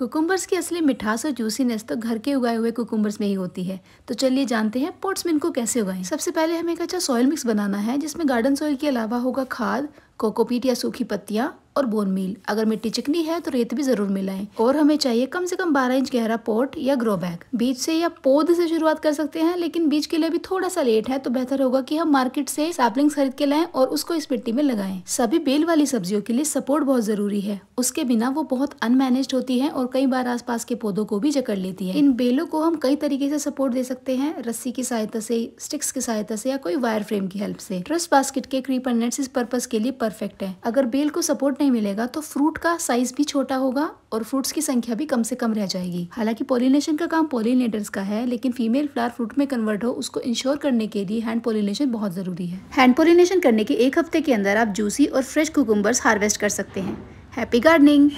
cucumbers की असली मिठास और जूसीनेस तो घर के उगाए हुए कुकुम्बर्स में ही होती है तो चलिए जानते हैं पोर्ट्स में इनको कैसे उगाएं सबसे पहले हमें एक अच्छा सॉयल मिक्स बनाना है जिसमें गार्डन सॉइल के अलावा होगा खाद कोकोपीट या सूखी पत्तियाँ और बोन मील अगर मिट्टी चिकनी है तो रेत भी जरूर मिलाएं और हमें चाहिए कम से कम 12 इंच गहरा पॉट या ग्रो बैग बीज से या पौध से शुरुआत कर सकते हैं लेकिन बीज के लिए भी थोड़ा सा लेट है तो बेहतर होगा कि हम मार्केट से सैपलिंग खरीद के लाएं और उसको इस मिट्टी में लगाए सभी बेल वाली सब्जियों के लिए सपोर्ट बहुत जरूरी है उसके बिना वो बहुत अनमेनेज होती है और कई बार आस के पौधों को भी जकड़ लेती है इन बेलों को हम कई तरीके से सपोर्ट दे सकते हैं रस्सी की सहायता से स्टिक्स की सहायता से या कोई वायर फ्रेम की हेल्प से ट्रस्ट बास्केट के क्रीपर नेट इस पर्पज के लिए परफेक्ट है अगर बेल को सपोर्ट नहीं मिलेगा तो फ्रूट का साइज भी छोटा होगा और फ्रूट्स की संख्या भी कम से कम रह जाएगी हालांकि पोलिनेशन का काम पोलिनेटर्स का है लेकिन फीमेल फ्लावर फ्रूट में कन्वर्ट हो उसको इंश्योर करने के लिए हैंड पोलिनेशन बहुत जरूरी है हैंड पोलिनेशन करने के एक हफ्ते के अंदर आप जूसी और फ्रेश कुकुम्बर्स हार्वेस्ट कर सकते हैं हैप्पी गार्डनिंग